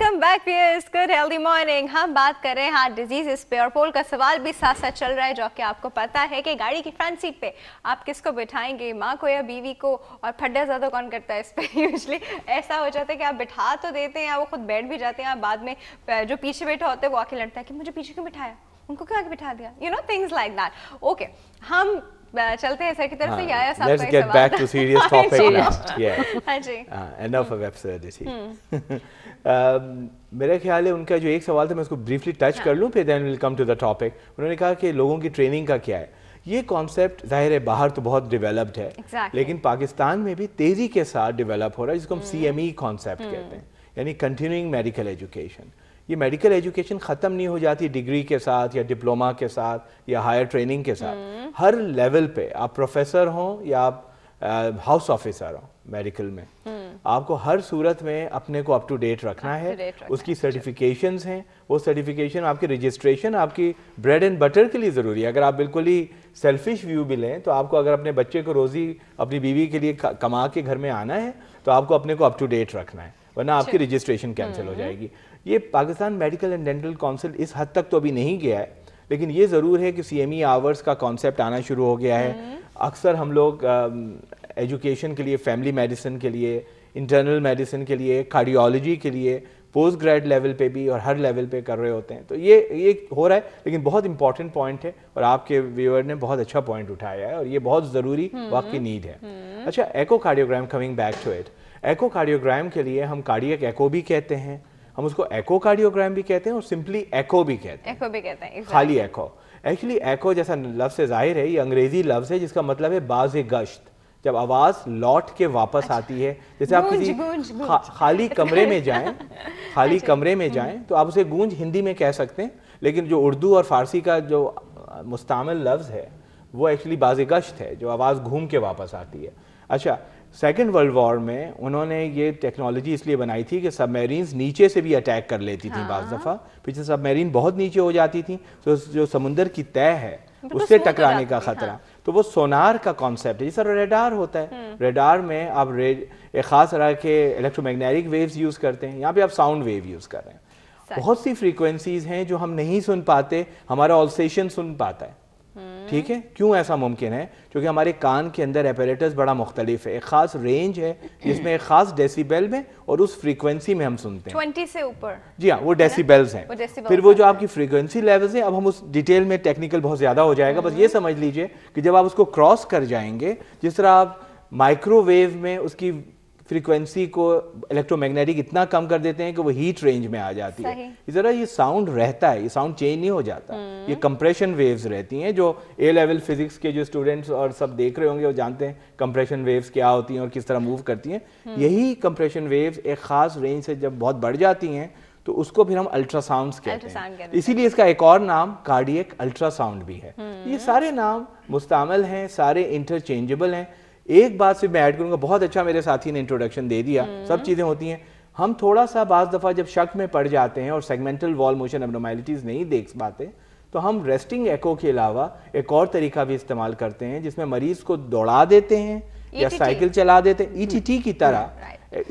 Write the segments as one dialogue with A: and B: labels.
A: Welcome back viewers good healthy morning हम बात कर रहे हैं हार्ट डिजीजेस पे और पोल का सवाल भी साथ साथ चल रहा है जो कि आपको पता है कि गाड़ी की फ्रंट सीट पे आप किसको बिठाएंगे माँ को या बीवी को और फड्डा ज़्यादा कौन करता है इस पर यूजली ऐसा हो जाता है कि आप बिठा तो देते हैं वो खुद बैठ भी जाते हैं बाद में जो पीछे बैठा होता है वो आके लड़ता है कि मुझे पीछे क्यों बिठाया उनको क्यों आगे बिठा दिया you know things like that okay हम चलते हैं सर की तरफ से याया साहब let's get back to serious topic
B: now yes हां जी एनफ ऑफ एब्सर्डिटी मेरे ख्याल है उनका जो एक सवाल था मैं उसको ब्रीफली टच हाँ। कर लूं फिर then will come to the topic उन्होंने कहा कि लोगों की ट्रेनिंग का क्या है ये कॉन्सेप्ट जाहिर है बाहर तो बहुत डेवलप्ड है exactly. लेकिन पाकिस्तान में भी तेज़ी के साथ डेवलप हो रहा है जिसको हम सी एम ई कॉन्सेप्ट कहते हैं यानी कंटिन्यूइंग मेडिकल एजुकेशन ये मेडिकल एजुकेशन ख़त्म नहीं हो जाती डिग्री के साथ या डिप्लोमा के साथ या हायर ट्रेनिंग के साथ हम्म। हर लेवल पे आप प्रोफेसर हों या आप हाउस ऑफिसर हो मेडिकल में हम्म। आपको हर सूरत में अपने को अप टू डेट रखना है रखना उसकी सर्टिफिकेशंस हैं वो सर्टिफिकेशन आपकी रजिस्ट्रेशन आपकी ब्रेड एंड बटर के लिए ज़रूरी है अगर आप बिल्कुल ही सेल्फिश व्यू भी लें तो आपको अगर अपने बच्चे को रोज़ी अपनी बीवी के लिए कमा के घर में आना है तो आपको अपने को अप टू डेट रखना है वरना आपकी रजिस्ट्रेशन कैंसिल हो हम्म। जाएगी ये Pakistan medical and dental council इस हद तक तो अभी नहीं गया है लेकिन ये ज़रूर है कि सी एम ई आवर्स का कॉन्सेप्ट आना शुरू हो गया है हम्म। अक्सर हम लोग एजुकेशन के लिए फैमिली मेडिसिन के लिए इंटरनल मेडिसिन के लिए कार्डियोलॉजी के लिए पोस्ट ग्रेड लेवल पे भी और हर लेवल पे कर रहे होते हैं तो ये ये हो रहा है लेकिन बहुत इंपॉर्टेंट पॉइंट है और आपके व्यूअर ने बहुत अच्छा पॉइंट उठाया है और ये बहुत ज़रूरी हम्म। वाकई नीड है हम्म। अच्छा echocardiogram coming back to it cardiogram के लिए हम कार्डियक एको भी कहते हैं हम उसको एकोकार्डियोग्राम भी कहते हैं और सिंपली एको भी कहते
A: हैं एको भी कहते हैं exactly. खाली
B: एको एक्चुअली एको जैसा लफ्ज़ से जाहिर है ये अंग्रेजी लफ्ज़ है जिसका मतलब है बाज गश्त जब आवाज लौट के वापस अच्छा, आती है जैसे आप किसी गूंज,
A: गूंज। गूंज। खा, खाली कमरे में जाएं खाली अच्छा, कमरे में हम्म। जाएं
B: तो आप उसे गूंज हिंदी में कह सकते हैं लेकिन जो उर्दू और फारसी का जो मुस्तमिल लफ्ज़ है वो एक्चुअली बाज गश्त है जो आवाज़ घूम के वापस आती है अच्छा सेकेंड वर्ल्ड वॉर में उन्होंने ये टेक्नोलॉजी इसलिए बनाई थी कि सबमरीन्स नीचे से भी अटैक कर लेती हाँ। थी हाँ। दफ़ा पीछे सबमरीन बहुत नीचे हो जाती थी तो जो समुंदर की तय है मतलब उससे टकराने का हाँ। खतरा हाँ। तो वो सोनार का कॉन्सेप्ट है जैसा रेडार होता है रेडार हम्म। में आप रेड एक ख़ास तरह के इलेक्ट्रोमैग्नेटिक वेव्स यूज़ करते हैं यहाँ पे आप साउंड वेव यूज़ कर रहे हैं बहुत सी फ्रीक्वेंसीज हैं जो हम नहीं सुन पाते हमारा ऑल्सेशन सुन पाता है ठीक है क्यों ऐसा मुमकिन है क्योंकि हमारे कान के अंदर एपरेटस बड़ा मुख्तलिफ है एक ख़ास रेंज है जिसमें एक ख़ास डेसीबेल में और उस फ्रीक्वेंसी में हम सुनते हैं
A: ट्वेंटी से ऊपर
B: जी हाँ वो डेसीबेल्स हैं फिर वो जो आपकी फ्रीक्वेंसी लेवल्स हैं अब हम उस डिटेल में टेक्निकल बहुत ज़्यादा हो जाएगा बस ये हम्म। समझ लीजिए कि जब आप उसको क्रॉस कर जाएंगे जिस तरह आप माइक्रोवेव में उसकी फ्रीक्वेंसी को इलेक्ट्रोमैग्नेटिक इतना कम कर देते हैं कि वो हीट रेंज में आ जाती है इस तरह ये साउंड रहता है ये साउंड चेंज नहीं हो जाता हम्म। ये कंप्रेशन वेव्स रहती हैं जो ए लेवल फिजिक्स के जो स्टूडेंट्स और सब देख रहे होंगे वो जानते हैं कंप्रेशन वेव्स क्या होती हैं और किस तरह मूव करती हैं हम्म। यही कंप्रेशन वेव्स एक खास रेंज से जब बहुत बढ़ जाती हैं तो उसको फिर हम अल्ट्रासाउंड कहते हैं इसीलिए इसका एक और नाम कार्डियक अल्ट्रासाउंड भी है हम्म। ये सारे नाम मुस्तमल हैं सारे इंटरचेंजेबल हैं एक बात सिर्फ मैं ऐड करूंगा बहुत अच्छा मेरे साथी ने इंट्रोडक्शन दे दिया हम्म। सब चीज़ें होती हैं हम थोड़ा सा बाज़ दफ़ा जब शक में पड़ जाते हैं और सेगमेंटल वॉल मोशन एबनॉर्मेलिटीज़ नहीं देख पाते तो हम रेस्टिंग एको के अलावा एक और तरीका भी इस्तेमाल करते हैं जिसमें मरीज को दौड़ा देते हैं या साइकिल e चला देते हैं ई हम्म। e की तरह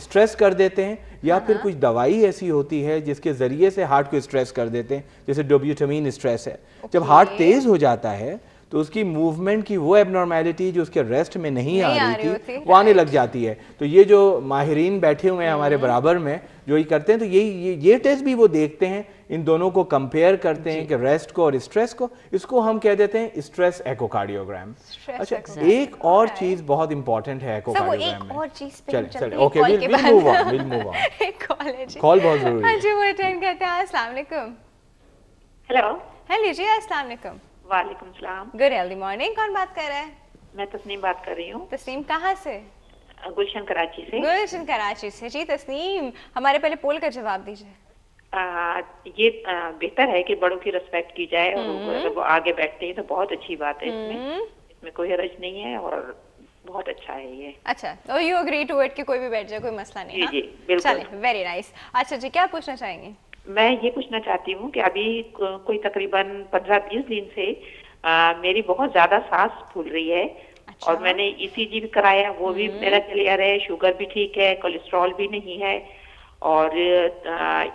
B: स्ट्रेस हम्म, कर देते हैं या हाँ, फिर हाँ। कुछ दवाई ऐसी होती है जिसके ज़रिए से हार्ट को स्ट्रेस कर देते हैं जैसे डोब्यूटमीन स्ट्रेस है जब हार्ट तेज़ हो जाता है तो उसकी मूवमेंट की वो एबनॉर्मैलिटी जो उसके रेस्ट में नहीं, नहीं आ रही, आ रही थी वो आने लग जाती है तो ये जो माहरीन बैठे हुए हैं हमारे हम्म। बराबर में जो ये करते हैं तो ये ये, ये टेस्ट भी वो देखते हैं इन दोनों को कंपेयर करते हैं कि रेस्ट को और स्ट्रेस को इसको हम कह देते हैं स्ट्रेस एकोकार्डियोग्राम
A: अच्छा एक
B: और चीज बहुत इंपॉर्टेंट है एकोकार्डियोग्राम
A: में चले ओके कॉल बहुत जरूरी हेलो हेलो जी अस्सलाम वालेकुम सलाम गुड अर्ली मॉर्निंग कौन बात कर रहा है मैं तस्नीम बात कर रही हूँ तस्नीम कहाँ से गुलशन कराची से गुलशन कराची से जी तस्नीम हमारे पहले पोल का जवाब दीजिए
C: ये बेहतर है कि बड़ों की रिस्पेक्ट की जाए और हम्म। अगर वो आगे बैठते हैं तो बहुत अच्छी बात है इसमें हम्म। इसमें कोई हरज नहीं है और बहुत अच्छा है ये
A: अच्छा तो यू अग्री टू इट कि कोई भी बैठ जाए कोई मसला नहीं
C: जी, हाँ? जी बिल्कुल
A: वेरी नाइस अच्छा जी क्या पूछना चाहेंगे
C: मैं ये पूछना चाहती हूँ कि अभी को, कोई तकरीबन पंद्रह बीस दिन से आ, मेरी बहुत ज्यादा सांस फूल रही है अच्छा। और मैंने ईसीजी e भी कराया वो भी हम्म। मेरा क्लियर है शुगर भी ठीक है कोलेस्ट्रॉल भी नहीं है और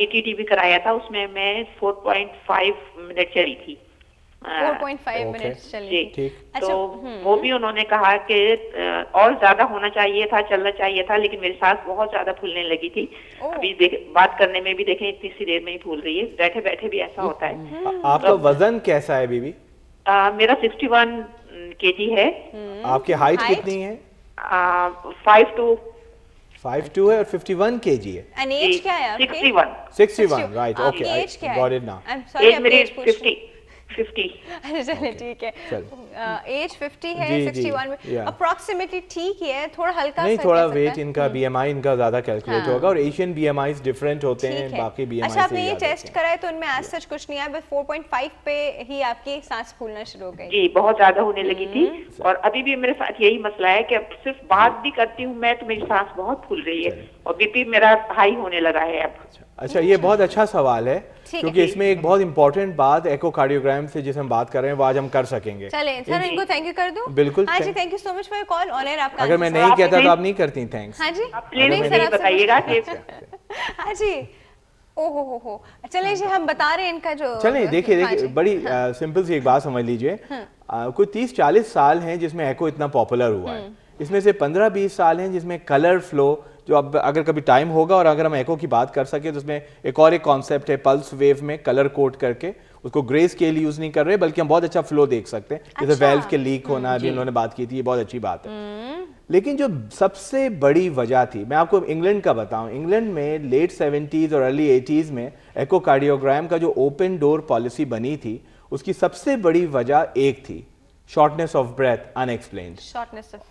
C: ईटीटी e भी कराया था उसमें मैं 4.5 मिनट चली थी फोर मिनट चलेगी अच्छा, तो हम्म। वो भी उन्होंने कहा कि और ज्यादा होना चाहिए था चलना चाहिए था लेकिन मेरी सांस बहुत ज्यादा फूलने लगी थी अभी बात करने में भी देखें इतनी सी देर में ही फूल रही है बैठे बैठे भी ऐसा होता है हम्म। आपका तो-
B: वजन कैसा है बीबी
C: मेरा सिक्सटी वन के हम्म। जी है आपकी हाइट कितनी है फाइव टू
B: फाइव टू है और फिफ्टी वन के जी है
C: एन एज क्या है sixty one sixty one right okay I got it
A: now age मेरी फिफ्टी अप्रोक्सीमेटली थोड़ा हल्का नहीं थोड़ा वेट इनका
B: हम्म। इनका ज्यादा कैलकुलेट हाँ। होगा और डिफरेंट होते हैं अच्छा,
A: तो उनमें आज सच कुछ नहीं पे ही आपकी सांस फूलना शुरू हो गई जी बहुत ज्यादा होने लगी थी
C: हम्म। और अभी भी मेरे साथ यही मसला है कि अब सिर्फ बात भी करती हूँ मैं तो मेरी सांस बहुत फूल रही है और बीपी मेरा हाई होने लगा है अब अच्छा,
B: अच्छा ये अच्छा। बहुत अच्छा सवाल है क्योंकि इसमें एक बहुत इंपॉर्टेंट बात एको कार्डियोग्राम से जिस हम बात कर रहे हैं वो आज हम कर सकेंगे तो सर इनको
A: थैंक यू कर दूं बिल्कुल हाँ जी thank you so much for call on air आपका अगर मैं नहीं कहता तो आप
B: नहीं करती थैंक्स
A: जी बताइएगा हाँ जी हाँ ओहो हो हो चले जी हम बता रहे हैं इनका
B: जो चले देखिए हाँ देखिए बड़ी सिंपल सी एक बात समझ लीजिए कोई तीस चालीस साल हैं जिसमें एको इतना पॉपुलर हुआ है हम्म। इसमें से पंद्रह बीस साल हैं जिसमें कलर फ्लो जो अब अगर कभी टाइम होगा और अगर हम एको की बात कर सके तो उसमें एक और एक कॉन्सेप्ट है पल्स वेव में कलर कोड करके उसको ग्रे स्केल यूज नहीं कर रहे बल्कि हम बहुत अच्छा फ्लो देख सकते हैं जैसे वेल्व अच्छा। के लीक होना हम्म, अभी उन्होंने बात की थी ये बहुत अच्छी बात है हम्म। लेकिन जो सबसे बड़ी वजह थी मैं आपको इंग्लैंड का बताऊं इंग्लैंड में लेट सेवेंटीज और अर्ली एटीज में एकोकार्डियोग्राम का जो ओपन डोर पॉलिसी बनी थी उसकी सबसे बड़ी वजह एक थी शॉर्टनेस ऑफ ब्रेथ अनएक्सप्लेन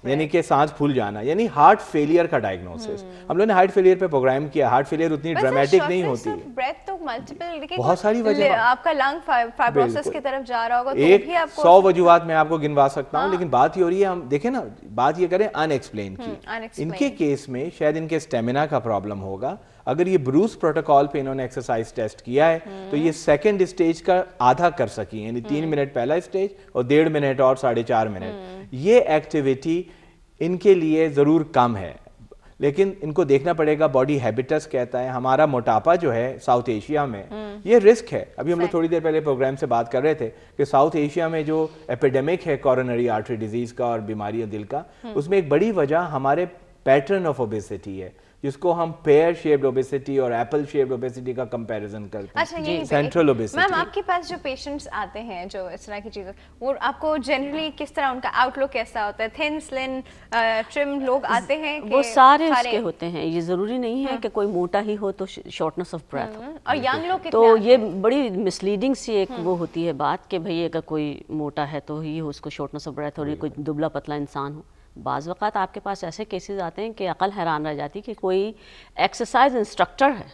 B: यानी कि सांस फूल जाना यानी हार्ट फेलियर का डायग्नोसिस हम्म। hmm. हम लोग ने हार्ट फेलियर पे प्रोग्राम किया हार्ट फेलियर उतनी ड्रामेटिक नहीं होती
A: ब्रेथ तो बहुत सारी वजह आपका लंग फाइब्रोसिस की तरफ जा रहा होगा तो एक सौ
B: मैं आपको गिनवा सकता हूँ हाँ। लेकिन बात ये हो रही है हम ना बात ये करें अनएक्सप्लेन की हम्म, इनके केस में शायद इनके स्टेमिना का प्रॉब्लम होगा अगर ये ब्रूस प्रोटोकॉल पे इन्होंने एक्सरसाइज टेस्ट किया है हम्म। तो ये सेकेंड स्टेज का आधा कर सकी यानी तीन मिनट हम्म। पहला स्टेज और डेढ़ मिनट और साढ़े चार मिनट ये एक्टिविटी इनके लिए ज़रूर कम है लेकिन इनको देखना पड़ेगा बॉडी हैबिटस कहता है हमारा मोटापा जो है साउथ एशिया में हम्म। ये रिस्क है अभी हम लोग थोड़ी देर पहले प्रोग्राम से बात कर रहे थे कि साउथ एशिया में जो एपिडेमिक है कॉरोनरी आर्टरी डिजीज का और बीमारी दिल का हम्म। उसमें एक बड़ी वजह हमारे पैटर्न ऑफ ओबेसिटी है जिसको हम पेयर शेप्ड ओबेसिटी और एप्पल शेप्ड ओबेसिटी का कंपैरिजन करते अच्छा, हैं सेंट्रल ओबेसिटी
A: मैम आपके पास जो पेशेंट्स आते हैं जो इस तरह की चीज़ें वो आपको जनरली किस तरह उनका आउटलुक कैसा होता है थिन स्लिन ट्रिम लोग आते हैं कि वो सारे, सारे उसके
D: होते हैं ये ज़रूरी नहीं है हाँ। कि कोई मोटा ही हो तो शॉर्टनेस ऑफ ब्रेथ और यंग लोग तो ये बड़ी मिसलीडिंग सी एक हाँ। वो होती है बात कि भाई अगर कोई मोटा है तो ही उसको शॉर्टनेस ऑफ ब्रेथ और ये कोई दुबला पतला इंसान हो बाज़ अवत आपके पास ऐसे केसेस आते हैं कि अकल हैरान रह जाती कि कोई एक्सरसाइज इंस्ट्रक्टर है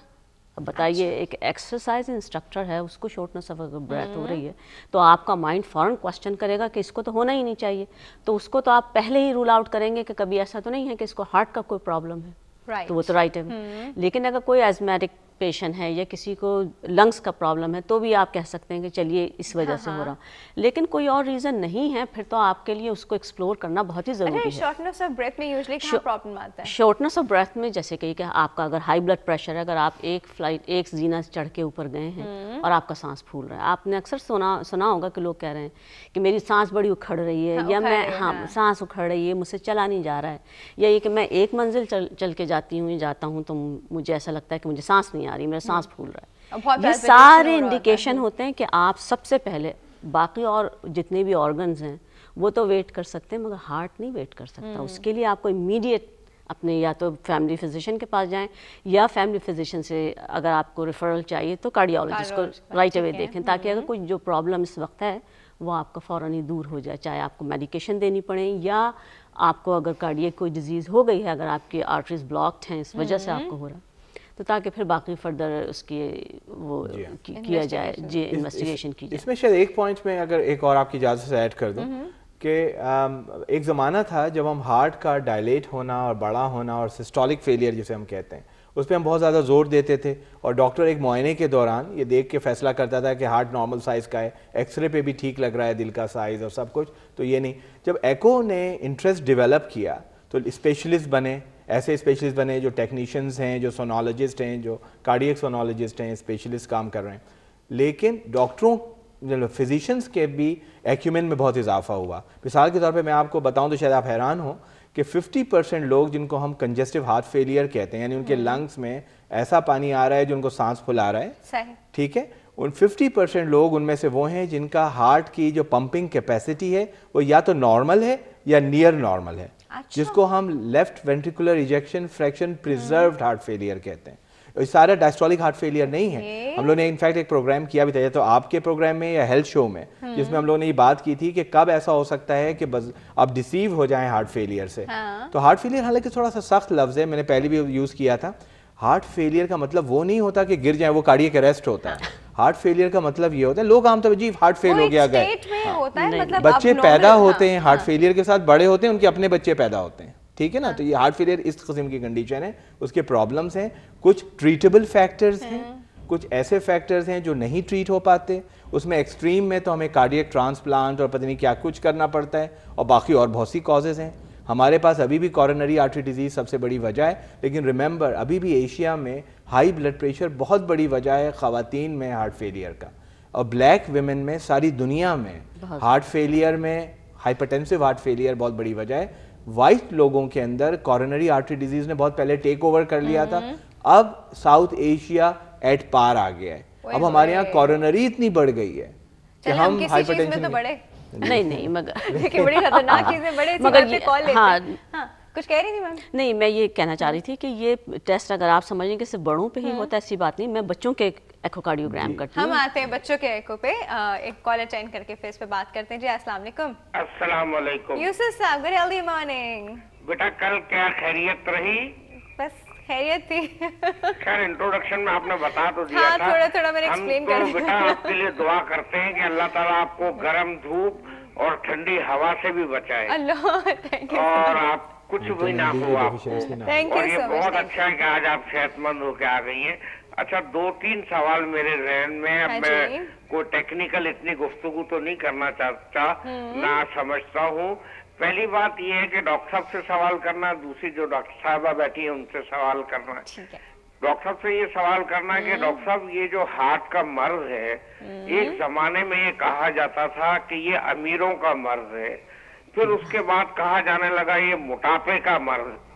D: अब बताइए अच्छा। एक एक्सरसाइज इंस्ट्रक्टर है उसको शॉर्टनेस ऑफ ब्रेथ हो हम्म। रही है तो आपका माइंड फ़ौरन क्वेश्चन करेगा कि इसको तो होना ही नहीं चाहिए तो उसको तो आप पहले ही रूल आउट करेंगे कि कभी ऐसा तो नहीं है कि इसको हार्ट का कोई प्रॉब्लम है right. तो वो तो राइट है हम्म। लेकिन अगर कोई एजमेटिक पेशन है या किसी को लंग्स का प्रॉब्लम है तो भी आप कह सकते हैं कि चलिए इस वजह हाँ, से हो हाँ। रहा लेकिन कोई और रीज़न नहीं है फिर तो आपके लिए उसको एक्सप्लोर करना बहुत ही ज़रूरी है शॉर्टनेस
A: ऑफ ब्रेथ में यूजली क्या प्रॉब्लम आता है
D: शॉर्टनेस ऑफ ब्रेथ में जैसे कि आपका अगर हाई ब्लड प्रेशर है अगर आप एक फ्लाइट एक जीना चढ़ के ऊपर गए हैं हम्म। और आपका सांस फूल रहा है आपने अक्सर सुना सुना होगा कि लोग कह रहे हैं कि मेरी सांस बड़ी उखड़ रही है हाँ, या मैं हाँ, हाँ सांस उखड़ रही है मुझसे चला नहीं जा रहा है या ये कि मैं एक मंजिल चल के जाती हूँ जाता हूँ तो मुझे ऐसा लगता है कि मुझे सांस नहीं आ रही मेरा सांस फूल रहा
A: है हम्म। ये सारे
D: इंडिकेशन हाँ होते हैं कि आप सबसे पहले बाकी और जितने भी ऑर्गन्स हैं वो तो वेट कर सकते हैं मगर हार्ट नहीं वेट कर सकता हम्म। उसके लिए आपको इमीडिएट अपने या तो फैमिली फिजिशियन के पास जाएं या फैमिली फिजिशियन से अगर आपको रेफरल चाहिए तो कार्डियोलॉजिस्ट को राइट अवे देखें ताकि अगर हम्म। कोई जो प्रॉब्लम इस वक्त है वो आपका फ़ौर ही दूर हो जाए चाहे आपको मेडिकेशन देनी पड़े या आपको अगर कार्डियक कोई डिजीज़ हो गई है अगर आपकी आर्टरीज ब्लॉक्ड हैं इस वजह से आपको हो रहा तो ताकि फिर बाकी फर्दर उसकी वो किया जाए जी इन्वेस्टिगेशन की
B: इसमें शायद एक पॉइंट में अगर एक और आपकी इजाज़त से ऐड कर दूँ हम्म। कि um, एक ज़माना था जब हम हार्ट का डायलेट होना और बड़ा होना और सिस्टोलिक फेलियर जिसे हम कहते हैं उस पर हम बहुत ज़्यादा जोर देते थे और डॉक्टर एक मुआयने के दौरान ये देख के फैसला करता था कि हार्ट नॉर्मल साइज़ का है एक्सरे पे भी ठीक लग रहा है दिल का साइज़ और सब कुछ तो ये नहीं जब एको ने इंटरेस्ट डेवलप किया तो स्पेशलिस्ट बने ऐसे स्पेशलिस्ट बने जो टेक्नीशियंस हैं जो सोनोलॉजिस्ट हैं जो कार्डियक सोनोलॉजिस्ट हैं स्पेशलिस्ट काम कर रहे हैं लेकिन डॉक्टरों फिजिशंस मतलब के भी एक्यूमेन में बहुत इजाफा हुआ मिसाल के तौर पर मैं आपको बताऊँ तो शायद आप हैरान हो कि 50 परसेंट लोग जिनको हम कंजेस्टिव हार्ट फेलियर कहते हैं यानी उनके लंग्स हम्म। में ऐसा पानी आ रहा है जो उनको सांस फुला रहा है ठीक है उन 50 परसेंट लोग उनमें से वो हैं जिनका हार्ट की जो पंपिंग कैपेसिटी है वो या तो नॉर्मल है या नियर नॉर्मल है अच्छा। जिसको हम left ventricular ejection fraction preserve heart failure कहते हैं सारा डायस्टोलिक हार्ट फेलियर नहीं है हम लोग ने इनफैक्ट एक प्रोग्राम किया भी था तो आपके प्रोग्राम में या हेल्थ शो में हम्म। जिसमें हम लोगों ने ये बात की थी कि कब ऐसा हो सकता है कि बस आप डिसीव हो जाएं हार्ट फेलियर से हाँ। तो हार्ट फेलियर हालांकि थोड़ा सा सख्त लफ्ज़ है मैंने पहले भी यूज़ किया था हार्ट फेलियर का मतलब वो नहीं होता कि गिर जाए वो कार्डियक अरेस्ट होता है हाँ। हार्ट फेलियर का मतलब ये होता है लोग आमतौर पर जी हार्ट फेल हो गया गए
A: मतलब बच्चे पैदा होते हैं हार्ट
B: हाँ। फेलियर के साथ बड़े होते हैं उनके अपने बच्चे पैदा होते हैं ठीक है ना हाँ। तो ये हार्ट फेलियर इस किस्म की कंडीशन है उसके प्रॉब्लम्स हैं कुछ ट्रीटेबल फैक्टर्स हैं हाँ। कुछ ऐसे फैक्टर्स हैं जो नहीं ट्रीट हो पाते उसमें एक्सट्रीम में तो हमें कार्डियक ट्रांसप्लांट और पता नहीं क्या कुछ करना पड़ता है और बाकी और बहुत सी कॉजेज़ हैं हमारे पास अभी भी कॉरनरी आर्टरी डिजीज़ सबसे बड़ी वजह है लेकिन रिमेंबर अभी भी एशिया में हाई ब्लड प्रेशर बहुत बड़ी वजह है खातन में हार्ट फेलियर का और ब्लैक वेमेन में सारी दुनिया में हार्ट फेलियर में हाइपरटेंसिव हार्ट फेलियर बहुत बड़ी वजह है वाइट लोगों के अंदर कॉरनरी आर्टरी डिजीज़ ने बहुत पहले टेक ओवर कर लिया था हम्म। अब साउथ एशिया एट पार आ गया है अब हमारे यहाँ कॉरनरी इतनी
D: बढ़ गई है कि हम हाइपरटेंशन तो नहीं नहीं मगर देखिए बड़ी हाँ, खतरनाक चीजें बड़े मगर ये, कॉल लेते हाँ। हैं हाँ कुछ कह रही थी मैम नहीं मैं ये कहना चाह रही थी कि ये टेस्ट अगर आप समझ रहे कि सिर्फ बड़ों पे ही हम्म। होता है ऐसी बात नहीं मैं बच्चों के एकोकार्डियोग्राम करती हूँ हम
A: आते हैं बच्चों के एको पे एक कॉल अटेंड करके फेस पे बात करते हैं जी अस्सलाम वालेकुम
D: अस्सलाम वालेकुम यूसुफ
A: साहब गुड मॉर्निंग
C: बेटा कल क्या खैरियत रही
A: बस खैरियत थी
C: खैर इंट्रोडक्शन में आपने बता तो दिया हाँ, थोड़ा थोड़ा मैंने एक्सप्लेन कर दिया आपके
B: लिए दुआ करते हैं कि अल्लाह ताला आपको गर्म धूप और ठंडी हवा से भी बचाए
A: अल्लाह थैंक यू और आप
B: कुछ भी ना हो आपको थैंक यू ये बहुत अच्छा है कि आज आप सेहतमंद होके आ गई हैं अच्छा दो तीन सवाल मेरे जहन में अब हाँ मैं कोई टेक्निकल इतनी गुफ्तगु तो नहीं करना चाहता हम्म। ना समझता हूँ पहली बात यह है कि डॉक्टर साहब से सवाल करना दूसरी जो डॉक्टर साहबा बैठी है उनसे सवाल करना
C: डॉक्टर
B: साहब से ये सवाल करना कि हम्म। डॉक्टर साहब ये जो हार्ट का मर्ज है हम्म। एक जमाने में ये कहा जाता था कि ये अमीरों का मर्ज है फिर हम्म। उसके बाद कहा जाने लगा ये मोटापे का मर्ज